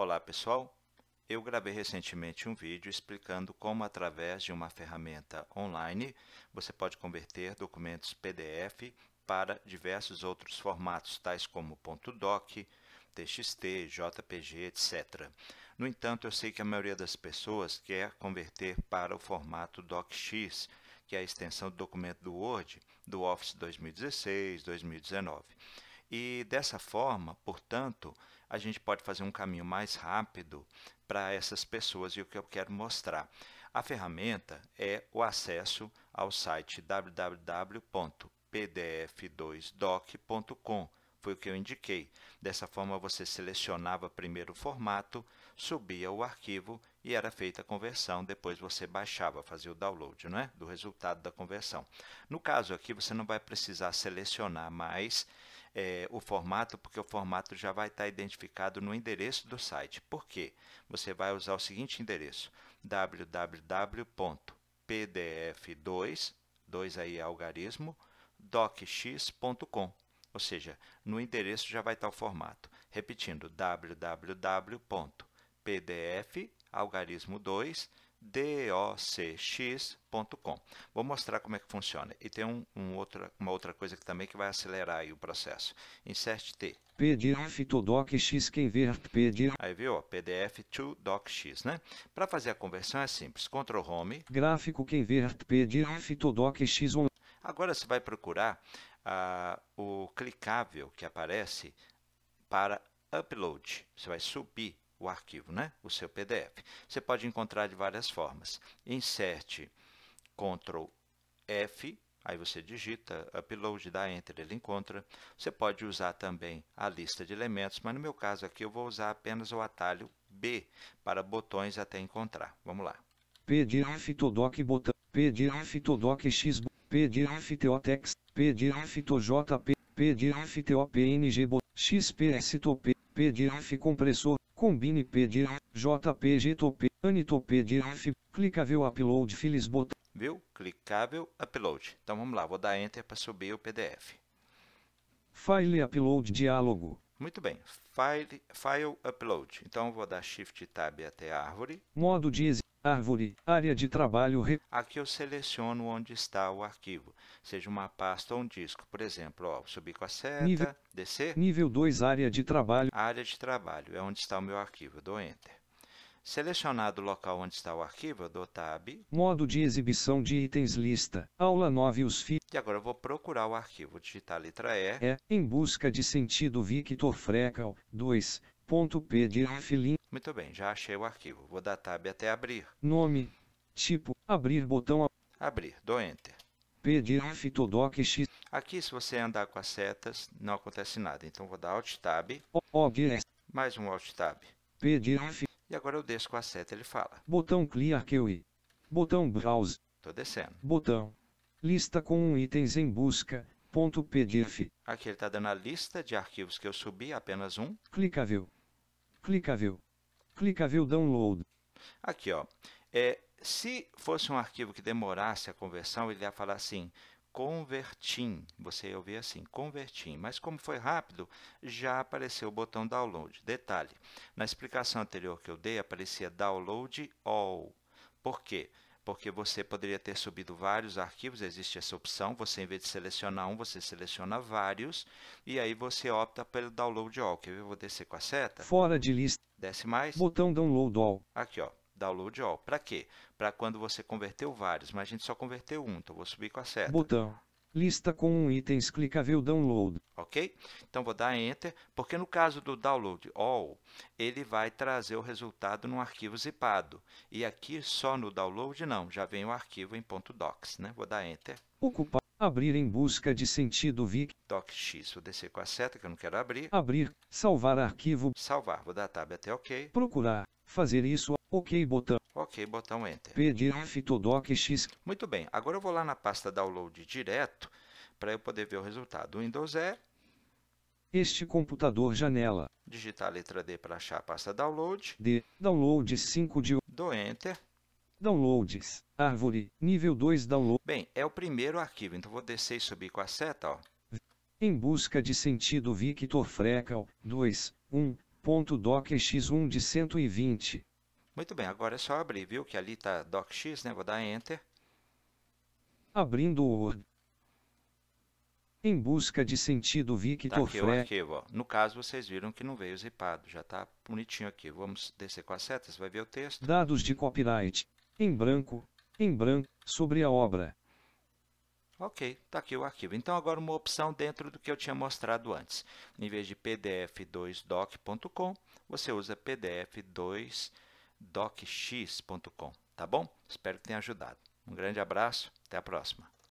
Olá pessoal, eu gravei recentemente um vídeo explicando como através de uma ferramenta online você pode converter documentos PDF para diversos outros formatos, tais como .doc, TXT, JPG, etc. No entanto, eu sei que a maioria das pessoas quer converter para o formato DocX, que é a extensão do documento do Word do Office 2016, 2019. E dessa forma, portanto, a gente pode fazer um caminho mais rápido para essas pessoas e o que eu quero mostrar. A ferramenta é o acesso ao site www.pdf2doc.com. Foi o que eu indiquei. Dessa forma, você selecionava primeiro o formato, subia o arquivo e era feita a conversão. Depois você baixava, fazia o download não é? do resultado da conversão. No caso aqui, você não vai precisar selecionar mais é, o formato, porque o formato já vai estar identificado no endereço do site. Por quê? Você vai usar o seguinte endereço: www.pdf2, 2 aí é algarismo, docx.com. Ou seja, no endereço já vai estar o formato. Repetindo, www.pdf algarismo 2 docx.com. Vou mostrar como é que funciona. E tem um, um outra, uma outra coisa que também que vai acelerar aí o processo. Insert T. PDF to docx PDF. Aí viu, PDF to docx, né? Para fazer a conversão é simples. Ctrl Home. Gráfico convert PDF to docx. Agora você vai procurar ah, o clicável que aparece para upload. Você vai subir o arquivo, né? o seu PDF. Você pode encontrar de várias formas. Insert, Ctrl F, aí você digita upload, dá enter, ele encontra. Você pode usar também a lista de elementos, mas no meu caso aqui eu vou usar apenas o atalho B para botões até encontrar. Vamos lá. PDF todoc botão, PDF todoc x, PDF totex, text, PDF tojp, PDF topng png botão, xps top, PDF compressor, Combine PDF, JPG Top, Anito PDF, clicável upload files botão. Viu? Clicável upload. Então vamos lá, vou dar enter para subir o PDF. File upload diálogo. Muito bem, file, file upload. Então vou dar shift tab até árvore. Modo de árvore, área de trabalho. Aqui eu seleciono onde está o arquivo seja uma pasta ou um disco. Por exemplo, ó, subir com a seta, nível, descer. Nível 2, área de trabalho. Área de trabalho, é onde está o meu arquivo. Eu dou Enter. Selecionado o local onde está o arquivo, eu dou Tab. Modo de exibição de itens lista. Aula 9 os fios. E agora eu vou procurar o arquivo. digitar a letra E. É, em busca de sentido Victor Frecal, 2, ponto .pdf link. Muito bem, já achei o arquivo. Vou dar Tab até abrir. Nome, tipo, abrir botão. Abrir, dou Enter. PDF Todoc Aqui, se você andar com as setas, não acontece nada. Então, vou dar Alt Tab. OBS. Mais um Alt Tab. PDF. E agora eu desço com a seta, ele fala. Botão Clear QI. Botão Browse. Estou descendo. Botão. Lista com itens em busca. Ponto PDF. Aqui ele está dando a lista de arquivos que eu subi, apenas um. Clicável. Clicável. Clicável Download. Aqui, ó. É, se fosse um arquivo que demorasse a conversão, ele ia falar assim, convertim. Você ia ouvir assim, convertim. Mas como foi rápido, já apareceu o botão download. Detalhe, na explicação anterior que eu dei, aparecia download all. Por quê? Porque você poderia ter subido vários arquivos, existe essa opção. Você, em vez de selecionar um, você seleciona vários. E aí você opta pelo download all. Quer ver? Eu vou descer com a seta. Fora de lista. Desce mais. Botão download all. Aqui, ó download all. Para quê? Para quando você converteu vários, mas a gente só converteu um, então vou subir com a seta. Botão. Lista com itens o download. Ok? Então vou dar enter, porque no caso do download all, ele vai trazer o resultado num arquivo zipado. E aqui só no download não, já vem o arquivo em ponto .docs, né? Vou dar enter. Ocupar. Abrir em busca de sentido VIC. Toque X, vou descer com a seta que eu não quero abrir. Abrir, salvar arquivo. Salvar, vou dar tab até OK. Procurar, fazer isso, OK botão. OK botão Enter. PDF to docx. Muito bem, agora eu vou lá na pasta download direto para eu poder ver o resultado. Windows é... Este computador janela. Digitar a letra D para achar a pasta download. D, download 5 de... Do Enter. Downloads, árvore, nível 2 download. Bem, é o primeiro arquivo, então vou descer e subir com a seta, ó. Em busca de sentido Victor Frecal, 2, 1.docx1 de 120. Muito bem, agora é só abrir, viu? Que ali está docx, né? Vou dar enter. Abrindo o Word. Em busca de sentido Victor tá aqui o arquivo, ó. No caso, vocês viram que não veio zipado, já está bonitinho aqui. Vamos descer com a seta, vai ver o texto. Dados de copyright em branco, em branco, sobre a obra. Ok, está aqui o arquivo. Então, agora uma opção dentro do que eu tinha mostrado antes. Em vez de pdf2doc.com, você usa pdf2docx.com, tá bom? Espero que tenha ajudado. Um grande abraço, até a próxima.